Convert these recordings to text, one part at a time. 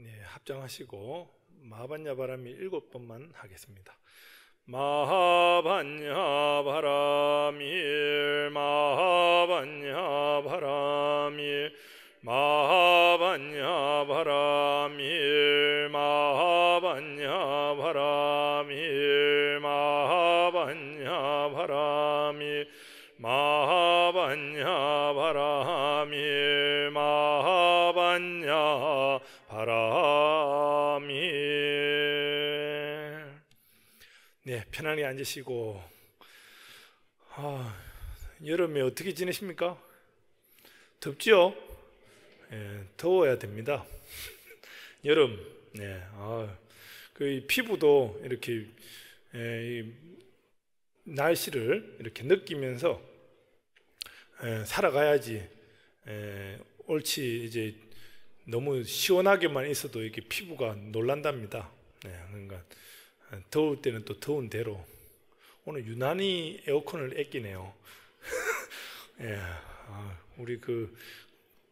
네, 합장하시고 마하반야바람이 일곱 번만 하겠습니다. 마하반야바람일 마하반야바람일 마하반야바람일 마하반야바람일 마하반야바람일 마하반야바람일 마하반야 바람이 네 편안히 앉으시고 아, 여름에 어떻게 지내십니까? 덥지요? 네, 더워야 됩니다. 여름 네, 아, 그 피부도 이렇게 에, 예, 날씨를 이렇게 느끼면서 에, 예, 살아가야지 에, 옳지 이제 너무 시원하게만 있어도 이게 피부가 놀란답니다. 네, 그러니까 더울 때는 또 더운 대로 오늘 유난히 에어컨을 아끼네요. 예, 아, 우리 그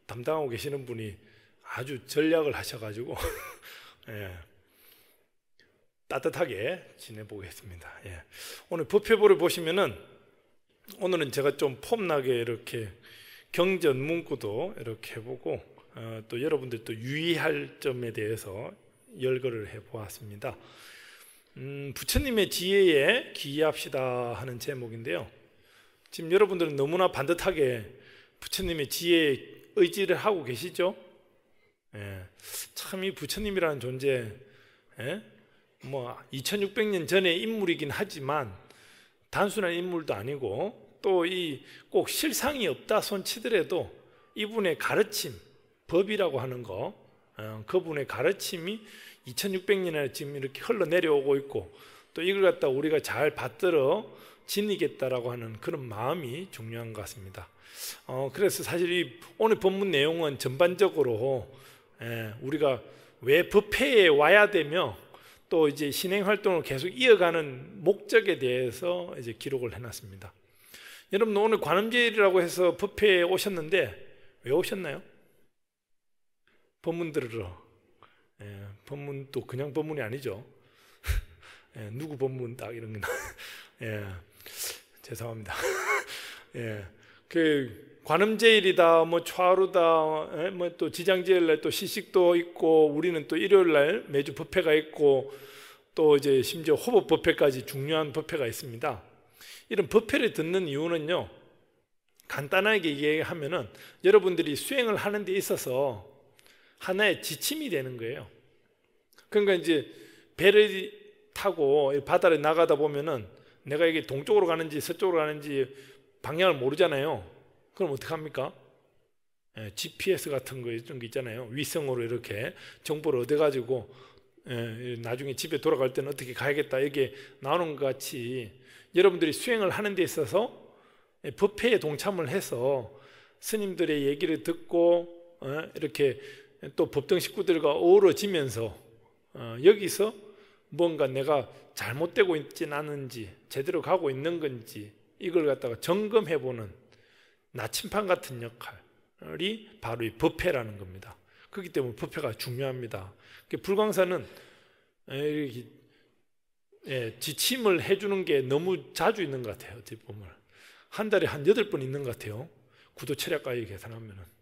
담당하고 계시는 분이 아주 전략을 하셔가지고 예, 따뜻하게 지내보겠습니다. 예, 오늘 법회보를 보시면은 오늘은 제가 좀 폼나게 이렇게 경전 문구도 이렇게 해보고 어, 또 여러분들 또 유의할 점에 대해서 열거를 해 보았습니다. 음, 부처님의 지혜에 기이합시다 하는 제목인데요. 지금 여러분들은 너무나 반듯하게 부처님의 지혜에 의지를 하고 계시죠? 예, 참이 부처님이라는 존재, 예? 뭐 2,600년 전의 인물이긴 하지만 단순한 인물도 아니고 또 이 꼭 실상이 없다 손치더라도 이분의 가르침, 법이라고 하는 거, 어, 그분의 가르침이 2600년에 지금 이렇게 흘러내려오고 있고 또 이걸 갖다 우리가 잘 받들어 지니겠다라고 하는 그런 마음이 중요한 것 같습니다. 어, 그래서 사실 이 오늘 본문 내용은 전반적으로 에, 예, 우리가 왜 법회에 와야 되며 또 이제 신행 활동을 계속 이어가는 목적에 대해서 이제 기록을 해놨습니다. 여러분 오늘 관음제일이라고 해서 법회에 오셨는데 왜 오셨나요? 법문 들으러. 예, 법문 또 그냥 법문이 아니죠. 예, 누구 법문 딱 이런 거. 예, 죄송합니다. 예, 그 관음제일이다, 뭐 좌루다, 예, 뭐또 지장제일날 또 시식도 있고 우리는 또 일요일날 매주 법회가 있고 또 이제 심지어 호법 법회까지 중요한 법회가 있습니다. 이런 법회를 듣는 이유는요. 간단하게 얘기하면은 여러분들이 수행을 하는 데 있어서 하나의 지침이 되는 거예요. 그러니까 이제 배를 타고 바다를 나가다 보면은 내가 이게 동쪽으로 가는지 서쪽으로 가는지 방향을 모르잖아요. 그럼 어떻게합니까 GPS 예, 같은 거 이런 게 있잖아요. 위성으로 이렇게 정보를 얻어가지고 예, 나중에 집에 돌아갈 때는 어떻게 가야겠다 이게 나오는 것 같이 여러분들이 수행을 하는 데 있어서 법회에 예, 동참을 해서 스님들의 얘기를 듣고 어, 이렇게 또 법정 식구들과 어우러지면서 어, 여기서 뭔가 내가 잘못되고 있진 않은지 제대로 가고 있는 건지 이걸 갖다가 점검해보는 나침판 같은 역할이 바로 이 법회라는 겁니다. 그렇기 때문에 법회가 중요합니다. 그러니까 불광사는 이렇게 예, 지침을 해주는 게 너무 자주 있는 것 같아요. 어떻게 보면 한 달에 한 여덟 번 있는 것 같아요. 구도 체력가에 계산하면은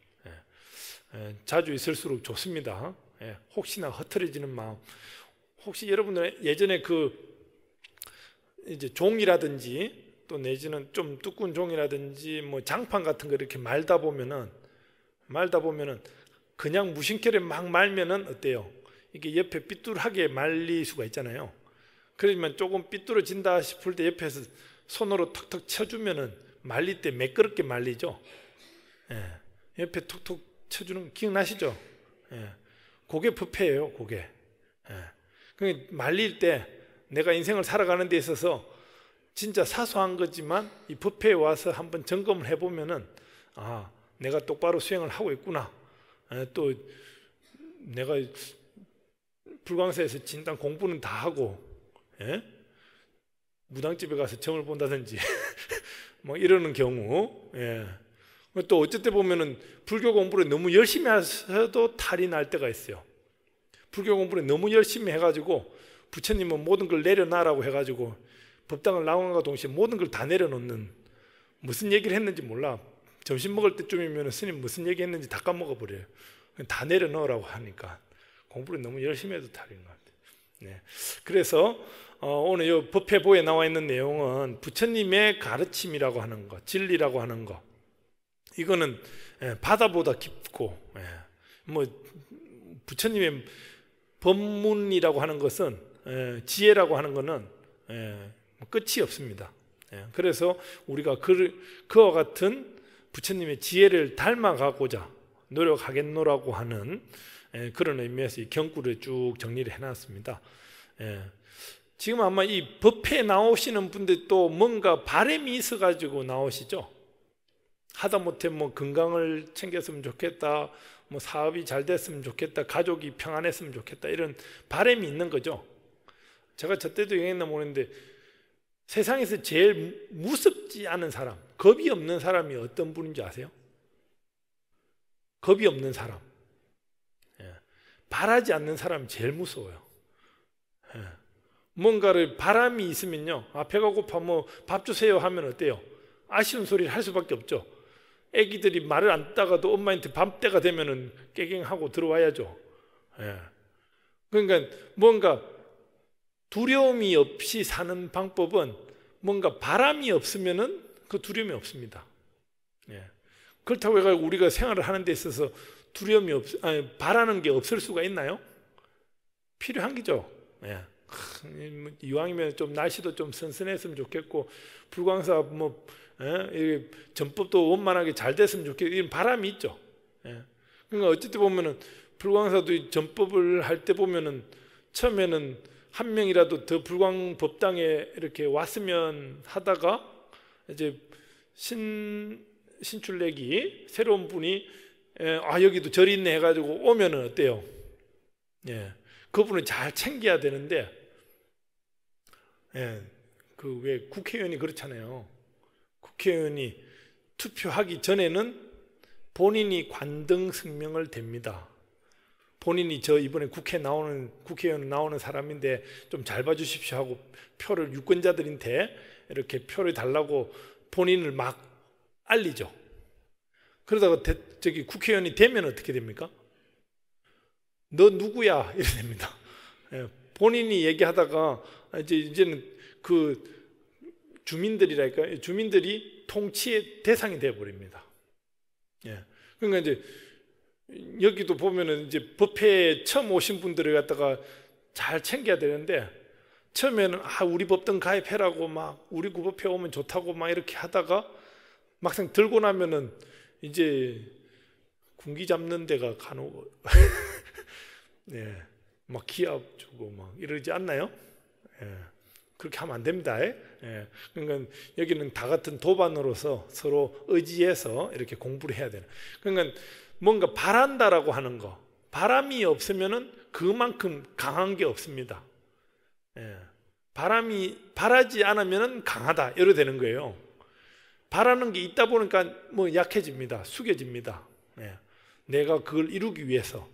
예, 자주 있을수록 좋습니다. 예, 혹시나 흐트러지는 마음. 혹시 여러분들 예전에 그 이제 종이라든지 또 내지는 좀 두꺼운 종이라든지 뭐 장판 같은 거 이렇게 말다 보면은 말다 보면은 그냥 무심결에 막 말면은 어때요? 이게 옆에 삐뚤하게 말릴 수가 있잖아요. 그러면 조금 삐뚤어진다 싶을 때 옆에서 손으로 턱턱 쳐주면은 말릴 때 매끄럽게 말리죠. 예. 옆에 툭툭 쳐주는 기억나시죠? 예. 고게 부패예요, 고게 예. 그 말릴 때 내가 인생을 살아가는 데 있어서 진짜 사소한 거지만 이 부패에 와서 한번 점검을 해보면은 아 내가 똑바로 수행을 하고 있구나. 예, 또 내가 불광사에서 진단 공부는 다 하고 예? 무당집에 가서 점을 본다든지 뭐 이러는 경우 예. 뭐 또 어쨌든 보면은 불교 공부를 너무 열심히 해서도 탈이 날 때가 있어요. 불교 공부를 너무 열심히 해가지고 부처님은 모든 걸 내려놔라고 해가지고 법당을 나온과 동시에 모든 걸 다 내려놓는 무슨 얘기를 했는지 몰라. 점심 먹을 때쯤이면 스님 무슨 얘기 했는지 다 까먹어버려요. 다 내려놓으라고 하니까 공부를 너무 열심히 해도 탈인 것 같아요. 네. 그래서 어, 오늘 이 법회보에 나와 있는 내용은 부처님의 가르침이라고 하는 것, 진리라고 하는 것, 이거는 예, 바다보다 깊고 예. 뭐 부처님의 법문이라고 하는 것은 예, 지혜라고 하는 것은 뭐 끝이 없습니다. 그래서 우리가 그, 그와 같은 부처님의 지혜를 닮아가고자 노력하겠노라고 하는 그런 의미에서 이 경구를 쭉 정리를 해놨습니다. 지금 아마 이 법회 에 나오시는 분들 또 뭔가 바램이 있어가지고 나오시죠. 하다못해 뭐 건강을 챙겼으면 좋겠다, 뭐 사업이 잘 됐으면 좋겠다, 가족이 평안했으면 좋겠다 이런 바램이 있는 거죠. 제가 저 때도 얘기했나 모르는데 세상에서 제일 무섭지 않은 사람, 겁이 없는 사람이 어떤 분인지 아세요? 겁이 없는 사람. 예. 바라지 않는 사람이 제일 무서워요. 예. 뭔가를 바람이 있으면요. 아, 배가 고파 뭐밥 주세요 하면 어때요? 아쉬운 소리를 할 수밖에 없죠. 아기들이 말을 안 따가도 엄마한테 밤때가 되면은 깨갱하고 들어와야죠. 예. 그러니까 뭔가 두려움이 없이 사는 방법은 뭔가 바람이 없으면은 그 두려움이 없습니다. 예. 그렇다고 해가 지고 우리가 생활을 하는 데 있어서 두려움이 없, 아니, 바라는 게 없을 수가 있나요? 필요한 게죠. 예. 뭐, 이왕이면 좀 날씨도 좀 선선했으면 좋겠고 불광사 뭐 예? 전법도 원만하게 잘 됐으면 좋겠다. 이런 바람이 있죠. 예? 그러니까 어쨌든 보면은 불광사도 전법을 할 때 보면은 처음에는 한 명이라도 더 불광 법당에 이렇게 왔으면 하다가 이제 신 신출내기 새로운 분이 예, 아 여기도 절이 있네 해가지고 오면은 어때요? 예, 그분을 잘 챙겨야 되는데 예, 그 왜 국회의원이 그렇잖아요. 국회의원이 투표하기 전에는 본인이 관등 승명을 댑니다. 본인이 저 이번에 국회 나오는 국회의원 나오는 사람인데 좀 잘 봐주십시오 하고 표를 유권자들한테 이렇게 표를 달라고 본인을 막 알리죠. 그러다가 대, 저기 국회의원이 되면 어떻게 됩니까? 너 누구야 이래 됩니다. 예, 본인이 얘기하다가 이제 이제는 그 주민들이랄까 주민들이 통치의 대상이 되어 버립니다. 예. 그러니까 이제 여기도 보면은 이제 법회에 처음 오신 분들을 갖다가 잘 챙겨야 되는데 처음에는 아 우리 법등 가입해라고 막 우리 구법회 오면 좋다고 막 이렇게 하다가 막상 들고 나면은 이제 군기 잡는 데가 간혹 네, 막 기합 주고 막 이러지 않나요? 예. 그렇게 하면 안 됩니다. 예? 예. 그러니까 여기는 다 같은 도반으로서 서로 의지해서 이렇게 공부를 해야 되는. 그러니까 뭔가 바란다라고 하는 거. 바람이 없으면은 그만큼 강한 게 없습니다. 예. 바람이 바라지 않으면은 강하다. 이러 되는 거예요. 바라는 게 있다 보니까 뭐 약해집니다. 숙여집니다. 예. 내가 그걸 이루기 위해서.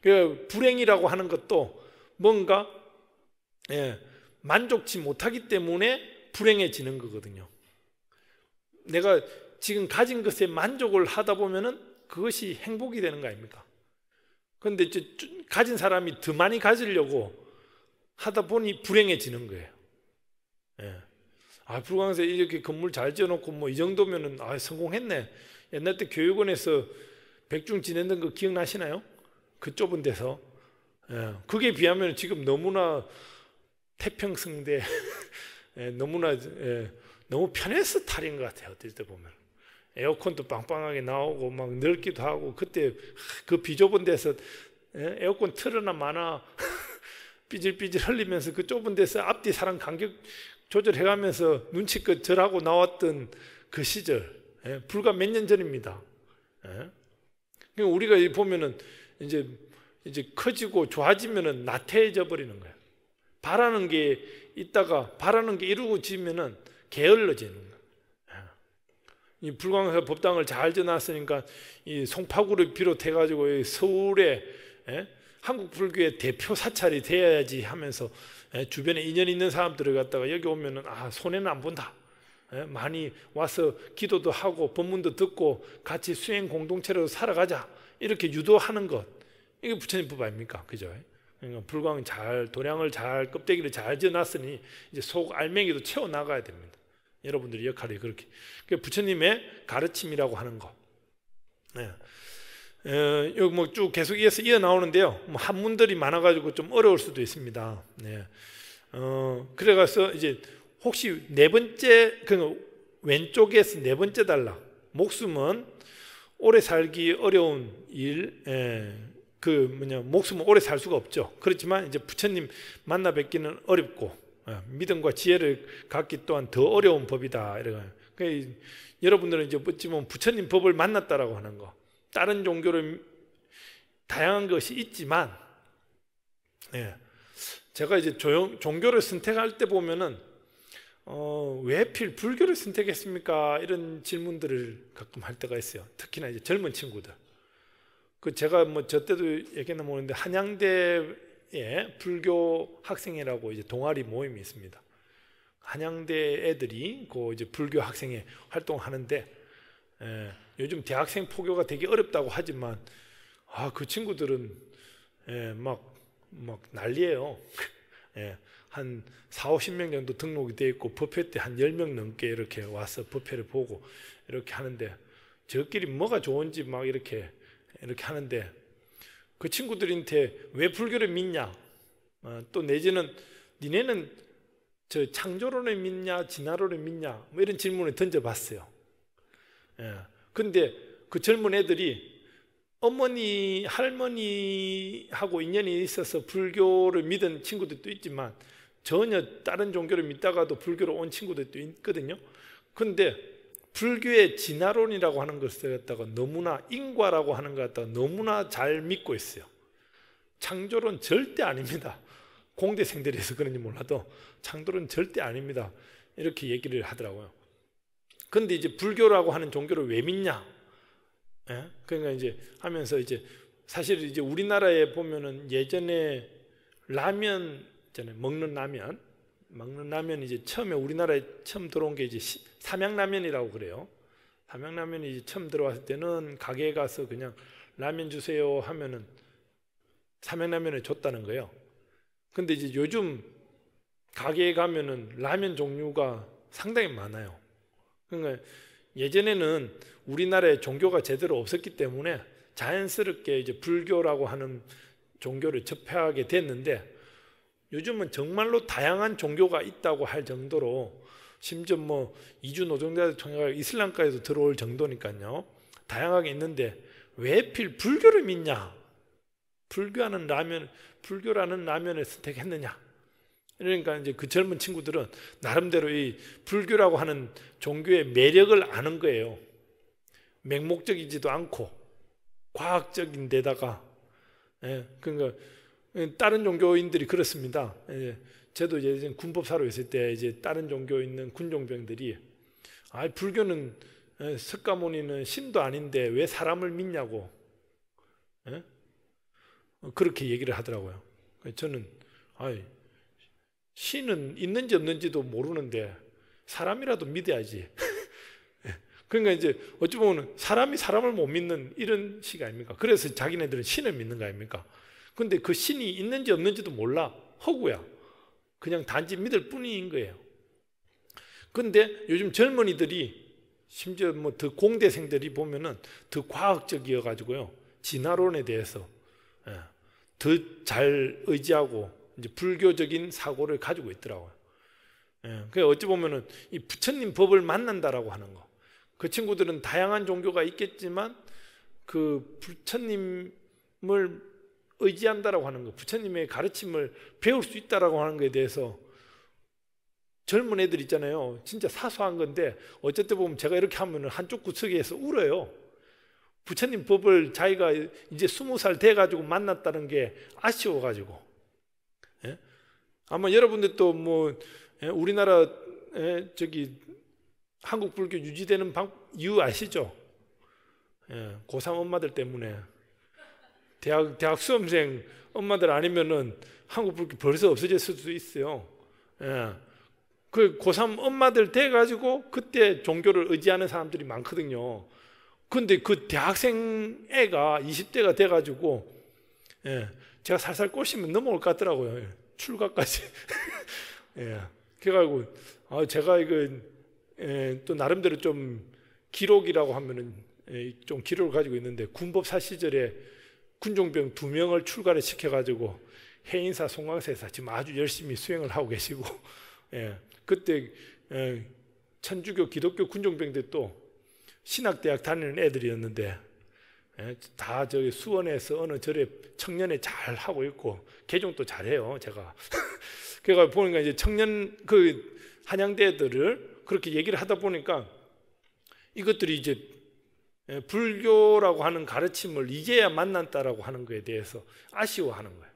그 불행이라고 하는 것도 뭔가 예, 만족치 못하기 때문에 불행해지는 거거든요. 내가 지금 가진 것에 만족을 하다 보면은 그것이 행복이 되는 거 아닙니까? 그런데 가진 사람이 더 많이 가지려고 하다 보니 불행해지는 거예요. 예. 아, 불광세 이렇게 건물 잘 지어놓고 뭐 이 정도면은 아, 성공했네. 옛날 예, 때 교육원에서 백중 지내던 거 기억나시나요? 그 좁은 데서. 예. 그게 비하면 지금 너무나 태평성대 예, 너무나 예, 너무 편해서 탈인 것 같아요. 어떨 때 보면 에어컨도 빵빵하게 나오고 막 넓기도 하고 그때 그 비좁은 데서 예, 에어컨 틀어나 마나 삐질삐질 흘리면서 그 좁은 데서 앞뒤 사람 간격 조절해가면서 눈치껏 절하고 나왔던 그 시절 불과 몇 년 전입니다. 그러니까 우리가 보면은 이제 이제 커지고 좋아지면은 나태해져 버리는 거예요. 바라는 게 있다가 바라는 게 이루어지면은 게을러지는 거예요. 불광사 법당을 잘 지났으니까 이 송파구를 비롯해 가지고 서울에 에? 예? 한국 불교의 대표 사찰이 돼야지 하면서 에? 예? 주변에 인연 이 있는 사람들을 갖다가 여기 오면은 아 손해는 안 본다. 에? 예? 많이 와서 기도도 하고 법문도 듣고 같이 수행 공동체로 살아가자 이렇게 유도하는 것 이게 부처님 법 아닙니까? 그죠? 그러니까 불광은 잘 도량을 잘 껍데기를 잘 지어놨으니 이제 속 알맹이도 채워 나가야 됩니다. 여러분들의 역할이 그렇게. 그러니까 부처님의 가르침이라고 하는 거. 예. 어, 여기 뭐쭉 계속 이어서 이어 나오는데요. 뭐 한문들이 많아가지고 좀 어려울 수도 있습니다. 예. 어, 그래가서 이제 혹시 네 번째 그 왼쪽에서 네 번째 달락 목숨은 오래 살기 어려운 일, 예, 그 뭐냐 목숨을 오래 살 수가 없죠. 그렇지만 이제 부처님 만나 뵙기는 어렵고 예, 믿음과 지혜를 갖기 또한 더 어려운 법이다. 이러그니까 여러분들은 이제 어찌 보면 부처님 법을 만났다라고 하는 거. 다른 종교를 다양한 것이 있지만, 예, 제가 이제 조용, 종교를 선택할 때 보면은 어, 왜 필 불교를 선택했습니까? 이런 질문들을 가끔 할 때가 있어요. 특히나 이제 젊은 친구들. 그 제가 뭐 저 때도 얘기했나 모르는데 한양대에 불교 학생회라고 이제 동아리 모임이 있습니다. 한양대 애들이 그 이제 불교 학생회 활동하는데 예, 요즘 대학생 포교가 되게 어렵다고 하지만 아그 친구들은 예, 막, 막 난리예요. 예, 한 4, 50명 정도 등록이 돼 있고 법회 때 한 10명 넘게 이렇게 와서 법회를 보고 이렇게 하는데 저끼리 뭐가 좋은지 막 이렇게 이렇게 하는데 그 친구들한테 왜 불교를 믿냐? 어, 또 내지는 니네는 저 창조론을 믿냐, 진화론을 믿냐? 뭐 이런 질문을 던져봤어요. 예. 근데 그 젊은 애들이 어머니, 할머니하고 인연이 있어서 불교를 믿은 친구들도 있지만 전혀 다른 종교를 믿다가도 불교로 온 친구들도 있거든요. 근데 불교의 진화론이라고 하는 것을 갖다가 너무나 인과라고 하는 것 갖다가 너무나 잘 믿고 있어요. 창조론 절대 아닙니다. 공대생들에서 그런지 몰라도 창조론 절대 아닙니다. 이렇게 얘기를 하더라고요. 근데 이제 불교라고 하는 종교를 왜 믿냐? 예? 그러니까 이제 하면서 이제 사실 이제 우리나라에 보면은 예전에 라면 있잖 먹는 라면. 먹는 라면 이제 처음에 우리나라에 처음 들어온 게 이제 시, 삼양라면이라고 그래요. 삼양라면이 처음 들어왔을 때는 가게에 가서 그냥 라면 주세요 하면은 삼양라면을 줬다는 거예요. 근데 이제 요즘 가게에 가면은 라면 종류가 상당히 많아요. 그러니까 예전에는 우리나라에 종교가 제대로 없었기 때문에 자연스럽게 이제 불교라고 하는 종교를 접하게 됐는데 요즘은 정말로 다양한 종교가 있다고 할 정도로 심지어 뭐 이주 노동자 들 통해가 이슬람까지도 들어올 정도니까요. 다양하게 있는데 왜 필 불교를 믿냐? 불교하는 라면 불교라는 라면을 선택했느냐? 그러니까 이제 그 젊은 친구들은 나름대로 이 불교라고 하는 종교의 매력을 아는 거예요. 맹목적이지도 않고 과학적인 데다가 예, 그러니까 다른 종교인들이 그렇습니다. 예, 저도 이제 군법사로 있을 때 이제 다른 종교 있는 군종병들이 아 불교는 석가모니는 신도 아닌데 왜 사람을 믿냐고 에? 어, 그렇게 얘기를 하더라고요. 그러니까 저는 아이, 신은 있는지 없는지도 모르는데 사람이라도 믿어야지. 그러니까 이제 어찌 보면 사람이 사람을 못 믿는 이런 식 아닙니까? 그래서 자기네들은 신을 믿는 거 아닙니까? 근데 그 신이 있는지 없는지도 몰라. 허구야. 그냥 단지 믿을 뿐인 거예요. 근데 요즘 젊은이들이 심지어 뭐 더 공대생들이 보면은 더 과학적이어 가지고요. 진화론에 대해서 예, 더잘 의지하고 이제 불교적인 사고를 가지고 있더라고요. 그 어찌 보면은 이 부처님 법을 만난다라고 하는 거. 그 친구들은 다양한 종교가 있겠지만 그 부처님을 의지한다라고 하는 것, 부처님의 가르침을 배울 수 있다라고 하는 것에 대해서 젊은 애들 있잖아요. 진짜 사소한 건데 어쨌든 보면 제가 이렇게 하면 한쪽 구석에서 울어요. 부처님 법을 자기가 이제 스무 살 돼가지고 만났다는 게 아쉬워가지고 예? 아마 여러분들도 뭐 예? 우리나라 예? 저기 한국 불교 유지되는 방, 이유 아시죠? 예, 고3 엄마들 때문에 대학, 대학 수험생 엄마들 아니면은 한국 불기 벌써 없어졌을 수도 있어요. 예. 그 고3 엄마들 돼가지고 그때 종교를 의지하는 사람들이 많거든요. 근데 그 대학생 애가 20대가 돼가지고, 예. 제가 살살 꼬시면 넘어올 것 같더라고요. 예, 출가까지. 예. 그래가지고, 아, 제가 이거, 예, 또 나름대로 좀 기록이라고 하면은, 예, 좀 기록을 가지고 있는데, 군법 사시절에 군종병 두 명을 출가를 시켜가지고 해인사 송광세사 지금 아주 열심히 수행을 하고 계시고 예, 그때 예, 천주교 기독교 군종병들 또 신학대학 다니는 애들이었는데 예, 다 저기 수원에서 어느 절에 청년에 잘 하고 있고 개종도 잘해요 제가 그러니까 보니까 이제 청년 그 한양대들을 그렇게 얘기를 하다 보니까 이것들이 이제 예, 불교라고 하는 가르침을 이제야 만났다라고 하는 것에 대해서 아쉬워하는 거예요.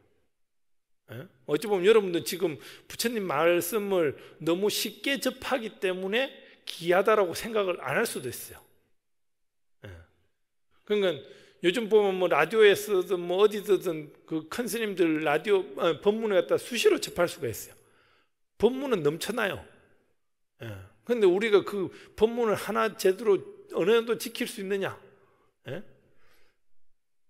예? 어찌 보면 여러분들 지금 부처님 말씀을 너무 쉽게 접하기 때문에 귀하다라고 생각을 안 할 수도 있어요. 예. 그러니까 요즘 보면 뭐 라디오에서든 뭐어디든그 큰 스님들 라디오 어, 법문을 갖다 수시로 접할 수가 있어요. 법문은 넘쳐나요. 그런데 우리가 그 법문을 하나 제대로 어느 정도 지킬 수 있느냐? 예?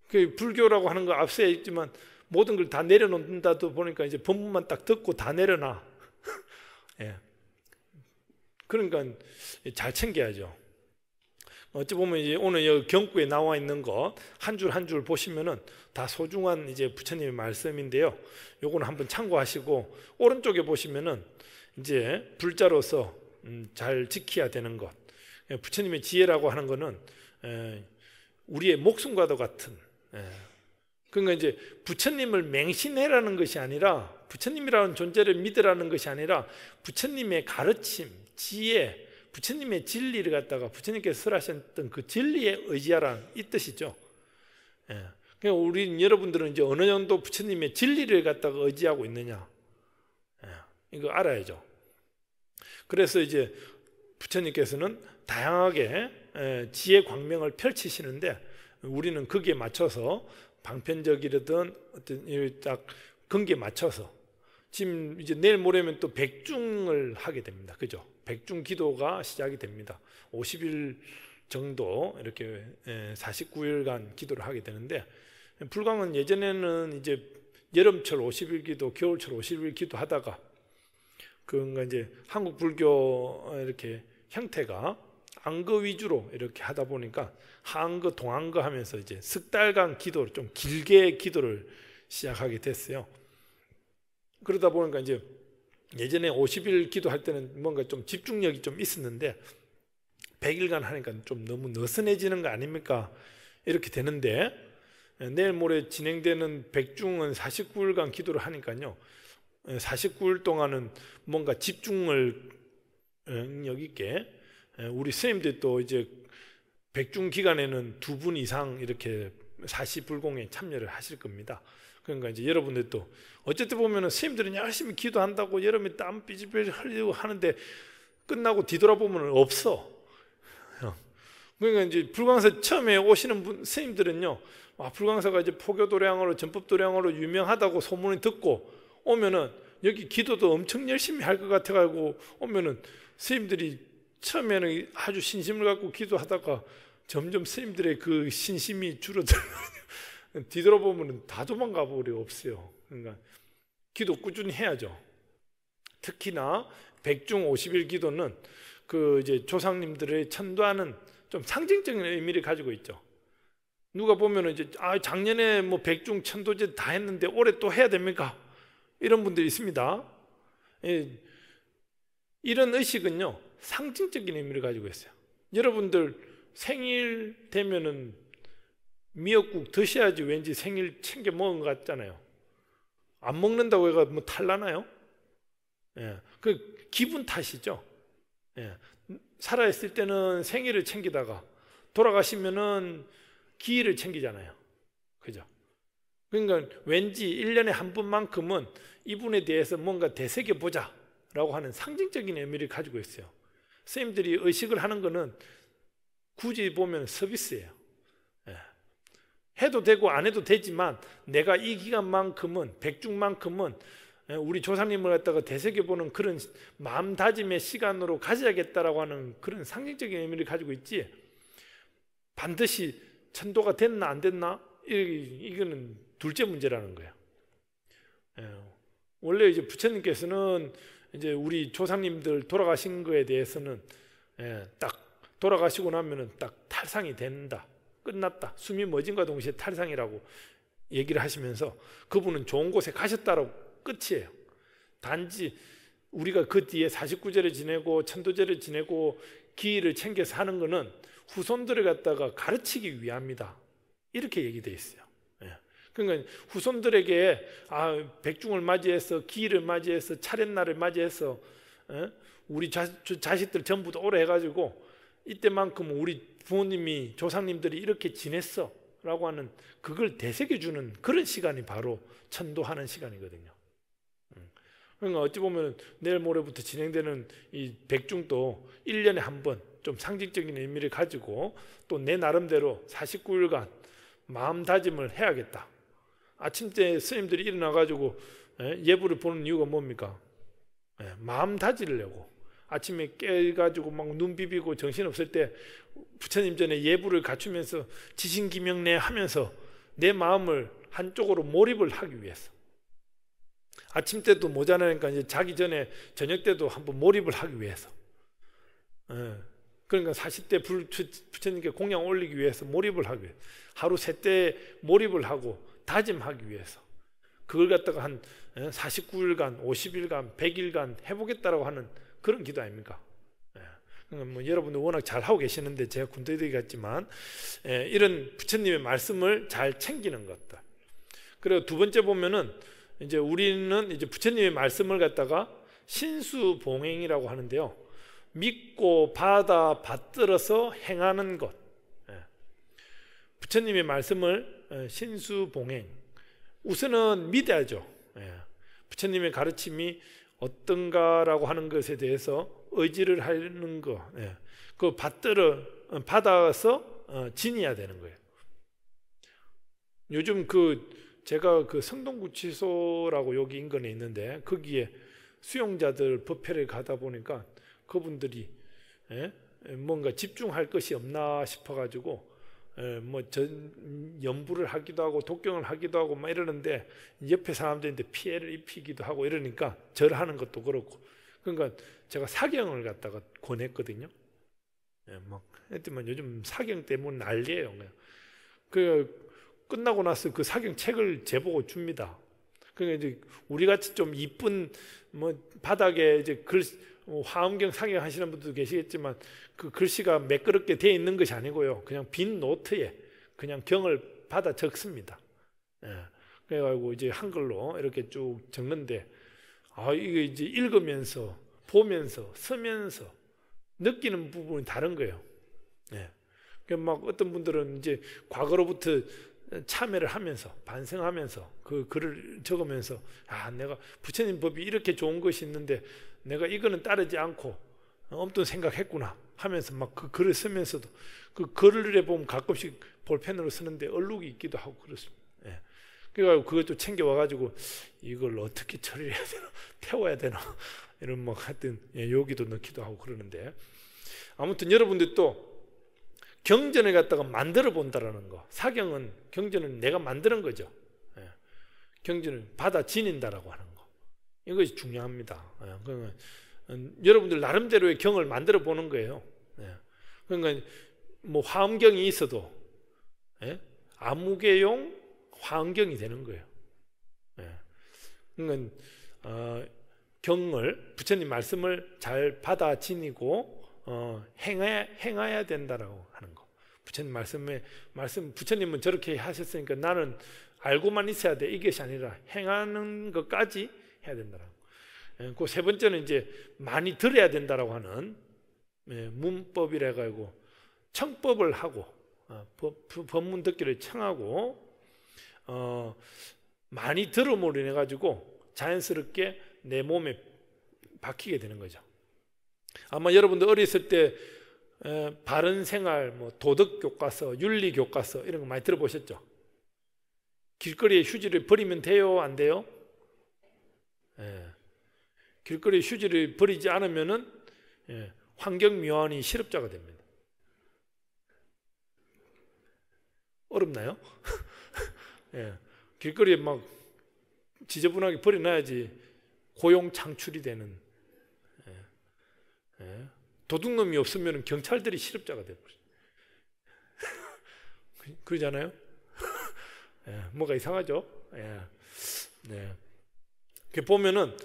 그 불교라고 하는 거앞서 있지만 모든 걸 다 내려놓는다도 보니까 이제 법문만 딱 듣고 다 내려놔. 예. 그러니까 잘 챙겨야죠. 어찌 보면 이제 오늘 여기 경구에 나와 있는 것 한 줄 한 줄 보시면은 다 소중한 이제 부처님의 말씀인데요. 요거는 한번 참고하시고 오른쪽에 보시면은 이제 불자로서 음잘 지켜야 되는 것 예, 부처님의 지혜라고 하는 것은 예, 우리의 목숨과도 같은. 예. 그러니까 이제 부처님을 맹신해라는 것이 아니라 부처님이라는 존재를 믿으라는 것이 아니라 부처님의 가르침, 지혜, 부처님의 진리를 갖다가 부처님께서 설하셨던 그 진리에 의지하라는 이 뜻이죠. 예. 그러니까 우리 여러분들은 이제 어느 정도 부처님의 진리를 갖다가 의지하고 있느냐. 이거 알아야죠. 그래서 이제 부처님께서는 다양하게 지혜 광명을 펼치시는데 우리는 거기에 맞춰서 방편적이라든 어떤 딱 근기에 맞춰서 지금 이제 내일 모레면 또 백중을 하게 됩니다. 그죠? 백중 기도가 시작이 됩니다. 50일 정도 이렇게 49일간 기도를 하게 되는데 불광은 예전에는 이제 여름철 50일 기도, 겨울철 50일 기도 하다가 그건 이제 한국 불교 이렇게 형태가 한거 위주로 이렇게 하다 보니까 한 거 동한거 하면서 이제 석 달간 기도를 좀 길게 기도를 시작하게 됐어요. 그러다 보니까 이제 예전에 50일 기도할 때는 뭔가 좀 집중력이 좀 있었는데 100일간 하니까 좀 너무 느슨해지는 거 아닙니까? 이렇게 되는데 내일 모레 진행되는 백중은 49일간 기도를 하니까요. 49일 동안은 뭔가 집중을 영역 있게 예, 우리 스님들도 이제 백중 기간에는 두 분 이상 이렇게 사시불공에 참여를 하실 겁니다. 그러니까 이제 여러분들도 어쨌든 보면은 스님들은 열심히 기도한다고 여름에 땀 삐질삐질 흘리고 하는데 끝나고 뒤돌아보면 없어. 그러니까 이제 불광사 처음에 오시는 분, 스님들은요, 아, 불광사가 이제 포교도량으로 전법도량으로 유명하다고 소문을 듣고 오면은 여기 기도도 엄청 열심히 할 것 같아가지고 오면은 스님들이 처음에는 아주 신심을 갖고 기도하다가 점점 스님들의 그 신심이 줄어들어 뒤돌아보면 다 도망가 버려 없어요. 그러니까 기도 꾸준히 해야죠. 특히나 백중 50일 기도는 그 이제 조상님들의 천도하는 좀 상징적인 의미를 가지고 있죠. 누가 보면 이제 아 작년에 뭐 백중 천도제 다 했는데 올해 또 해야 됩니까? 이런 분들이 있습니다. 예, 이런 의식은요 상징적인 의미를 가지고 있어요. 여러분들 생일 되면은 미역국 드셔야지 왠지 생일 챙겨 먹은 것 같잖아요. 안 먹는다고 해가 뭐탈라나요 예. 그 기분 탓이죠. 예. 살아있을 때는 생일을 챙기다가 돌아가시면은 기일을 챙기잖아요. 그죠? 그러니까 왠지 1년에 한 번만큼은 이분에 대해서 뭔가 되새겨보자 라고 하는 상징적인 의미를 가지고 있어요. 선생님들이 의식을 하는 거는 굳이 보면 서비스예요. 예. 해도 되고 안 해도 되지만 내가 이 기간만큼은 백중만큼은 예, 우리 조상님을 갖다가 되새겨보는 그런 마음 다짐의 시간으로 가져야겠다라고 하는 그런 상징적인 의미를 가지고 있지 반드시 천도가 됐나 안 됐나 이거는 둘째 문제라는 거예요. 예. 원래 이제 부처님께서는 이제 우리 조상님들 돌아가신 거에 대해서는 예, 딱 돌아가시고 나면은 딱 탈상이 된다. 끝났다. 숨이 멎은과 동시에 탈상이라고 얘기를 하시면서 그분은 좋은 곳에 가셨다라고 끝이에요. 단지 우리가 그 뒤에 4 9절을 지내고 천도제를 지내고 기일을 챙겨사는 것은 후손들을 갖다가 가르치기 위함이다. 이렇게 얘기되어 있어요. 그러니까 후손들에게 아 백중을 맞이해서 기일을 맞이해서 차례날을 맞이해서 어? 우리 자, 자식들 전부 다 오래 해가지고 이때만큼 우리 부모님이 조상님들이 이렇게 지냈어라고 하는 그걸 되새겨주는 그런 시간이 바로 천도하는 시간이거든요. 음. 그러니까 어찌 보면 내일 모레부터 진행되는 이 백중도 1년에 한 번 좀 상징적인 의미를 가지고 또 내 나름대로 49일간 마음다짐을 해야겠다. 아침 때 스님들이 일어나가지고 예불을 보는 이유가 뭡니까? 예, 마음 다지려고. 아침에 깨가지고 막 눈 비비고 정신없을 때 부처님 전에 예불을 갖추면서 지신기명내 하면서 내 마음을 한쪽으로 몰입을 하기 위해서. 아침 때도 모자라니까 이제 자기 전에 저녁 때도 한번 몰입을 하기 위해서. 예, 그러니까 40대 부처님께 공양 올리기 위해서 몰입을 하기 위해서. 하루 세 때 몰입을 하고 다짐하기 위해서 그걸 갖다가 한 49일간, 예, 50일간, 100일간 해보겠다라고 하는 그런 기도 아닙니까? 예. 그러니까 뭐 여러분도 워낙 잘 하고 계시는데 제가 군대들이 같지만 예, 이런 부처님의 말씀을 잘 챙기는 것들. 그리고 두 번째 보면은 이제 우리는 이제 부처님의 말씀을 갖다가 신수봉행이라고 하는데요. 믿고 받아 받들어서 행하는 것. 부처님의 말씀을 신수봉행. 우선은 믿어야죠. 예. 부처님의 가르침이 어떤가라고 하는 것에 대해서 의지를 하는 거. 예. 그 받들어 어, 받아서 어, 지니야 되는 거예요. 요즘 그 제가 그 성동구치소라고 여기 인근에 있는데 거기에 수용자들 법회를 가다 보니까 그분들이 예, 뭔가 집중할 것이 없나 싶어가지고 뭐전 연부를 하기도 하고 독경을 하기도 하고 막 이러는데 옆에 사람들한테 피해를 입히기도 하고 이러니까 절하는 것도 그렇고 그러니까 제가 사경을 갖다가 권했거든요. 예, 막 뭐 했더만 요즘 사경 때문에 난리예요. 그 끝나고 나서 그 사경 책을 제보고 줍니다. 그러니까 이제 우리 같이 좀 이쁜 뭐 바닥에 이제 글뭐 화음경 상영하시는 분들도 계시겠지만 그 글씨가 매끄럽게 되어 있는 것이 아니고요. 그냥 빈 노트에 그냥 경을 받아 적습니다. 예. 그래가지고 이제 한글로 이렇게 쭉 적는데 아 이거 이제 읽으면서 보면서 쓰면서 느끼는 부분이 다른 거예요. 예. 그 막 어떤 분들은 이제 과거로부터 참여를 하면서 반성하면서 그 글을 적으면서 아 내가 부처님 법이 이렇게 좋은 것이 있는데 내가 이거는 따르지 않고 엄뚱 어, 생각했구나 하면서 막 그 글을 쓰면서도 그 글을 보면 가끔씩 볼펜으로 쓰는데 얼룩이 있기도 하고 그렇습니다. 예. 그래가지고 그것도 챙겨와 가지고 이걸 어떻게 처리 해야 되나 태워야 되나 이런 뭐 하여튼 예, 여기도 넣기도 하고 그러는데 아무튼 여러분들 또 경전을 갖다가 만들어 본다라는 거. 사경은 경전은 내가 만드는 거죠. 예. 경전을 받아 지닌다라고 하는 거. 이것이 중요합니다. 예. 그러니까 음, 여러분들 나름대로의 경을 만들어 보는 거예요. 예. 그러니까 뭐 화엄경이 있어도 아무개용 예? 화엄경이 되는 거예요. 예. 그러니까 어, 경을 부처님 말씀을 잘 받아 지니고 어, 행하야 행해야 된다라고 하는 거. 부처님 말씀에 말씀 부처님은 저렇게 하셨으니까 나는 알고만 있어야 돼 이것이 아니라 행하는 것까지 해야 된다라고. 예, 그세 번째는 이제 많이 들어야 된다라고 하는 예, 문법이라 가지고 청법을 하고 어, 법문 듣기를 청하고 어, 많이 들음으로 인해 가지고 자연스럽게 내 몸에 박히게 되는 거죠. 아마 여러분들 어렸을 때 바른 생활, 뭐 도덕 교과서, 윤리 교과서 이런 거 많이 들어보셨죠? 길거리에 휴지를 버리면 돼요, 안 돼요? 에, 예. 길거리에 휴지를 버리지 않으면은 예, 환경미화원이 실업자가 됩니다. 어렵나요? 예, 길거리에 막 지저분하게 버려놔야지 고용 창출이 되는 예? 도둑놈이 없으면 경찰들이 실업자가 되버려요. 그러잖아요. 예, 뭐가 이상하죠. 예. 네. 그 보면은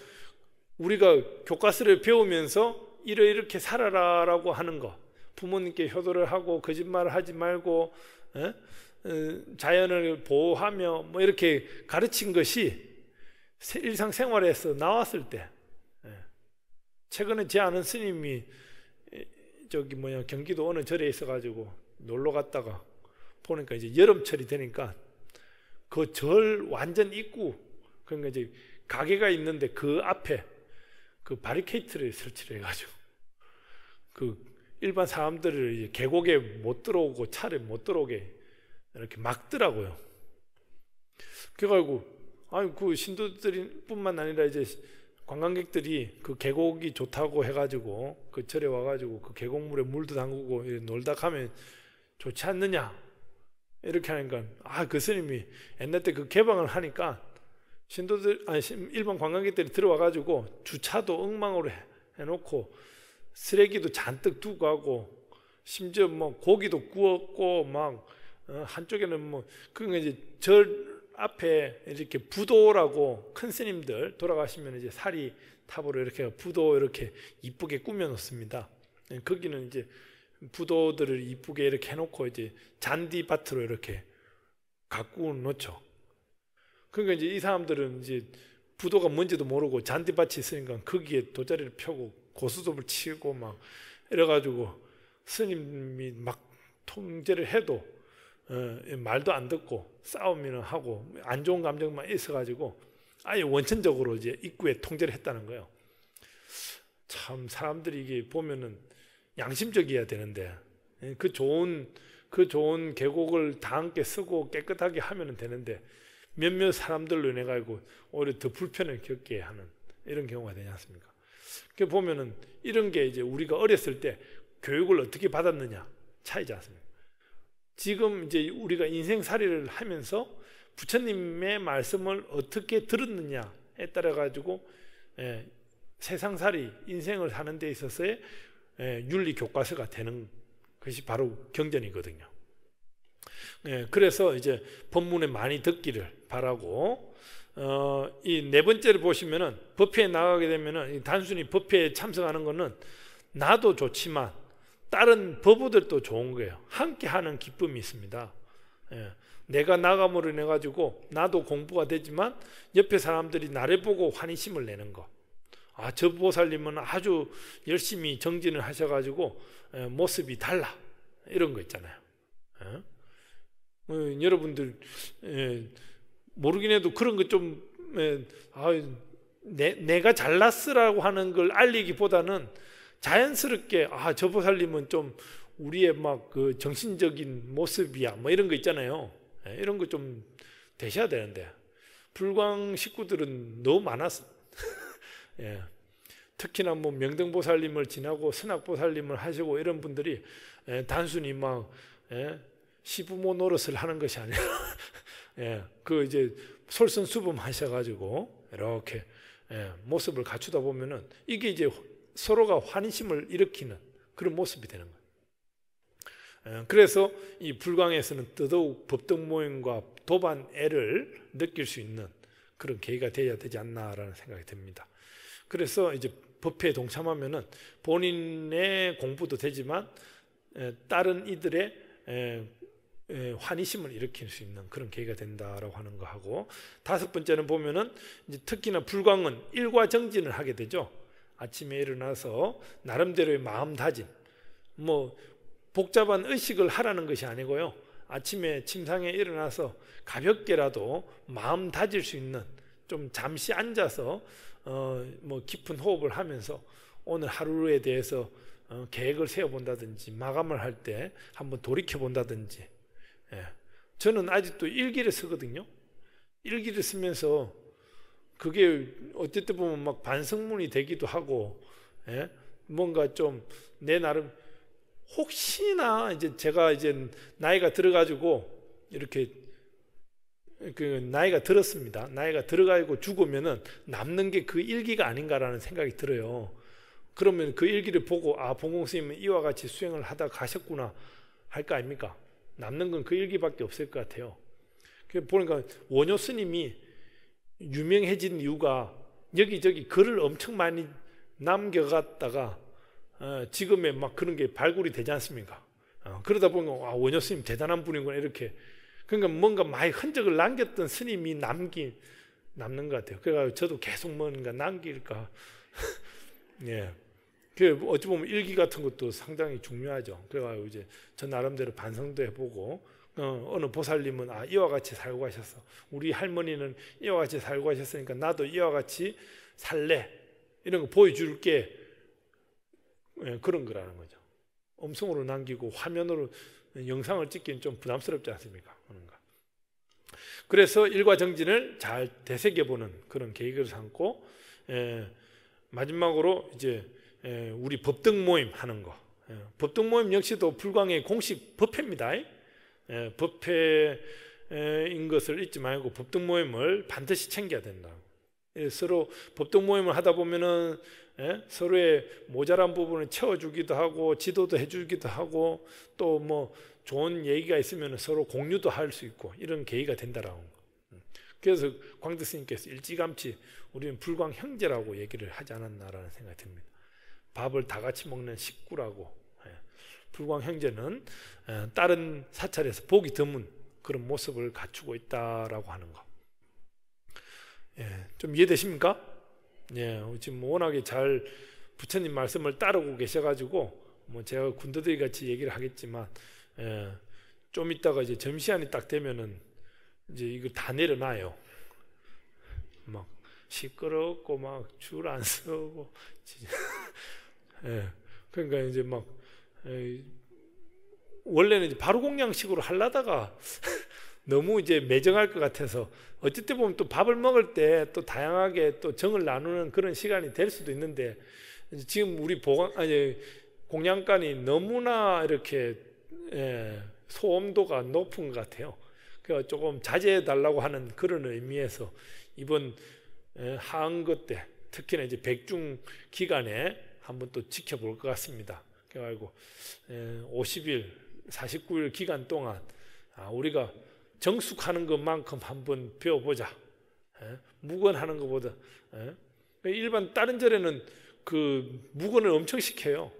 우리가 교과서를 배우면서 이러 이렇게 살아라라고 하는 거, 부모님께 효도를 하고 거짓말을 하지 말고 예? 어, 자연을 보호하며 뭐 이렇게 가르친 것이 일상생활에서 나왔을 때 최근에 제 아는 스님이 저기 뭐냐 경기도 어느 절에 있어가지고 놀러 갔다가 보니까 이제 여름철이 되니까 그 절 완전 입구 그러니까 이제 가게가 있는데 그 앞에 그 바리케이트를 설치를 해가지고 그 일반 사람들을 이제 계곡에 못 들어오고 차를 못 들어오게 이렇게 막더라고요. 그래가지고 아니 그 신도들뿐만 아니라 이제 관광객들이 그 계곡이 좋다고 해가지고 그 절에 와가지고 그 계곡물에 물도 담그고 놀다 가면 좋지 않느냐 이렇게 하니까 아그 스님이 옛날 때 그 개방을 하니까 신도들 아니 일반 관광객들이 들어와가지고 주차도 엉망으로 해놓고 쓰레기도 잔뜩 두고 하고 심지어 뭐 고기도 구웠고 막 어, 한쪽에는 뭐 그게 이제 절 앞에 이렇게 부도라고 큰 스님들 돌아가시면 이제 살이 탑으로 이렇게 부도 이렇게 이쁘게 꾸며 놓습니다. 네, 거기는 이제 부도들을 이쁘게 이렇게 해놓고 이제 잔디밭으로 이렇게 가꾸 놓죠. 그러니까 이제 이 사람들은 이제 부도가 뭔지도 모르고 잔디밭이 있으니까 거기에 돗자리를 펴고 고수톱을 치고 막 이래가지고 스님이 막 통제를 해도 어, 말도 안 듣고 싸움이나 하고 안 좋은 감정만 있어가지고 아예 원천적으로 이제 입구에 통제를 했다는 거예요. 참 사람들이 이게 보면은 양심적이어야 되는데 예, 그 좋은 그 좋은 계곡을 다 함께 쓰고 깨끗하게 하면 되는데 몇몇 사람들로 인해 가지고 오히려 더 불편을 겪게 하는 이런 경우가 되지 않습니까? 그 보면은 이런 게 이제 우리가 어렸을 때 교육을 어떻게 받았느냐 차이지 않습니까? 지금 이제 우리가 인생살이를 하면서 부처님의 말씀을 어떻게 들었느냐에 따라 가지고 예, 세상살이 인생을 사는 데 있어서의 예, 윤리 교과서가 되는 것이 바로 경전이거든요. 예, 그래서 이제 법문에 많이 듣기를 바라고 어, 이네 번째를 보시면은 법회에 나가게 되면은 단순히 법회에 참석하는 것은 나도 좋지만 다른 부부들도 좋은 거예요. 함께 하는 기쁨이 있습니다. 예. 내가 나감으로 인해 가지고 나도 공부가 되지만 옆에 사람들이 나를 보고 환희심을 내는 거. 아, 저 보살님은 아주 열심히 정진을 하셔가지고 예, 모습이 달라. 이런 거 있잖아요. 예? 어, 여러분들 예, 모르긴 해도 그런 거좀 예, 아, 내, 내가 잘났으라고 하는 걸 알리기보다는 자연스럽게 아저 보살님은 좀 우리의 막 그 정신적인 모습이야 뭐 이런 거 있잖아요. 예, 이런 거 좀 되셔야 되는데 불광 식구들은 너무 많았어. 예. 특히나 뭐 명등보살님을 지나고 스낙보살님을 하시고 이런 분들이 예, 단순히 막 예, 시부모 노릇을 하는 것이 아니라 예, 그 이제 솔선수범 하셔가지고 이렇게 예, 모습을 갖추다 보면은 이게 이제 서로가 환심을 일으키는 그런 모습이 되는 거예요. 어, 그래서 이 불광에서는 더더욱 법덕 모임과 도반 애를 느낄 수 있는 그런 계기가 되어야 되지 않나라는 생각이 듭니다. 그래서 이제 법회에 동참하면은 본인의 공부도 되지만 다른 이들의 환희심을 일으킬 수 있는 그런 계기가 된다라고 하는 거 하고 다섯 번째는 보면은 특히나 불광은 일과 정진을 하게 되죠. 아침에 일어나서 나름대로의 마음 다짐, 뭐 복잡한 의식을 하라는 것이 아니고요. 아침에 침상에 일어나서 가볍게라도 마음 다질 수 있는 좀 잠시 앉아서 어뭐 깊은 호흡을 하면서 오늘 하루에 대해서 어 계획을 세워본다든지 마감을 할 때 한번 돌이켜 본다든지 예. 저는 아직도 일기를 쓰거든요. 일기를 쓰면서 그게 어쨌든 보면 막 반성문이 되기도 하고 예? 뭔가 좀 내 나름 혹시나 이제 제가 이제 나이가 들어가지고 이렇게 그 나이가 들었습니다. 나이가 들어가고 죽으면은 남는 게 그 일기가 아닌가라는 생각이 들어요. 그러면 그 일기를 보고 아 봉공 스님은 이와 같이 수행을 하다 가셨구나 할 거 아닙니까? 남는 건 그 일기밖에 없을 것 같아요. 그 보니까 원효 스님이 유명해진 이유가 여기저기 글을 엄청 많이 남겨갔다가 어, 지금의 막 그런 게 발굴이 되지 않습니까? 어, 그러다 보면 아, 원효 스님 대단한 분이구나 이렇게 그러니까 뭔가 많이 흔적을 남겼던 스님이 남기 남는 것 같아요. 그래서 저도 계속 뭔가 남길까. 예. 그 어찌 보면 일기 같은 것도 상당히 중요하죠. 그래가 이제 저 나름대로 반성도 해보고 어, 느 보살님은 아 이와 같이 살고 하셨어. 우리 할머니는 이와 같이 살고 하셨으니까 나도 이와 같이 살래. 이런 거 보여줄게. 예, 그런 거라는 거죠. 음성으로 남기고 화면으로 영상을 찍기는 좀 부담스럽지 않습니까? 그런가. 그래서 일과 정진을 잘 되새겨보는 그런 계획을 삼고 예, 마지막으로 이제 예, 우리 법등 모임 하는 거. 예, 법등 모임 역시도 불광의 공식 법회입니다. 예, 법회인 것을 잊지 말고 법등 모임을 반드시 챙겨야 된다. 예, 서로 법등 모임을 하다 보면은 예? 서로의 모자란 부분을 채워주기도 하고 지도도 해주기도 하고 또 뭐 좋은 얘기가 있으면 서로 공유도 할 수 있고 이런 계기가 된다라 거. 음. 그래서 광대 스님께서 일찌감치 우리는 불광 형제라고 얘기를 하지 않았나라는 생각이 듭니다. 밥을 다 같이 먹는 식구라고 불광 형제는 다른 사찰에서 보기 드문 그런 모습을 갖추고 있다라고 하는 거. 예, 좀 이해되십니까? 예, 지금 뭐 워낙에 잘 부처님 말씀을 따르고 계셔가지고 뭐 제가 군더더기 같이 얘기를 하겠지만 예, 좀 있다가 이제 점시간이딱 되면은 이제 이거 다 내려놔요. 막 시끄럽고 막 줄 안 서고 예, 그러니까 이제 막 원래는 바로 공양식으로 할라다가 너무 이제 매정할 것 같아서 어쨌든 보면 또 밥을 먹을 때 또 다양하게 또 정을 나누는 그런 시간이 될 수도 있는데 지금 우리 보강 아니 공양간이 너무나 이렇게 예, 소음도가 높은 것 같아요. 그래서 조금 자제해 달라고 하는 그런 의미에서 이번 예, 하은것 때 특히나 이제 백중 기간에 한번 또 지켜볼 것 같습니다. 그래가지고 50일, 49일 기간 동안 아, 우리가 정숙하는 것만큼 한번 배워보자. 무건하는 것보다 일반 다른 절에는 그 무건을 엄청 시켜요.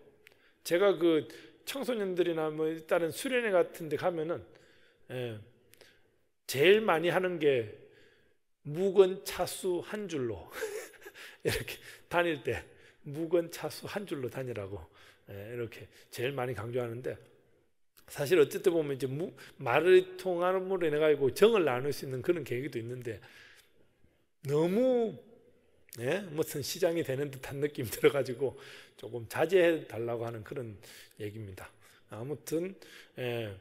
제가 그 청소년들이나 뭐 다른 수련회 같은데 가면은 제일 많이 하는 게 무건 차수 한 줄로 이렇게 다닐 때 무건 차수 한 줄로 다니라고 예, 이렇게 제일 많이 강조하는데 사실 어쨌든 보면 이제 무, 말을 통함으로 인해 가지고 정을 나눌 수 있는 그런 계기도 있는데 너무 예? 무슨 시장이 되는 듯한 느낌 들어가지고 조금 자제해 달라고 하는 그런 얘기입니다. 아무튼 예,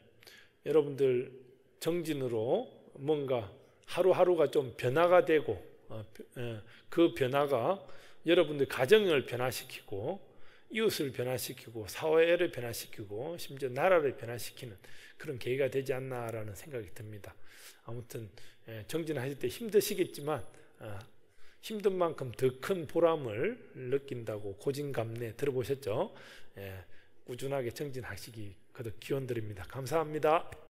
여러분들 정진으로 뭔가 하루하루가 좀 변화가 되고 어, 예, 그 변화가 여러분들 가정을 변화시키고 이웃을 변화시키고 사회를 변화시키고 심지어 나라를 변화시키는 그런 계기가 되지 않나라는 생각이 듭니다. 아무튼 예, 정진하실 때 힘드시겠지만 아, 힘든 만큼 더 큰 보람을 느낀다고 고진감래 들어보셨죠? 예, 꾸준하게 정진하시기 거듭 기원드립니다. 감사합니다.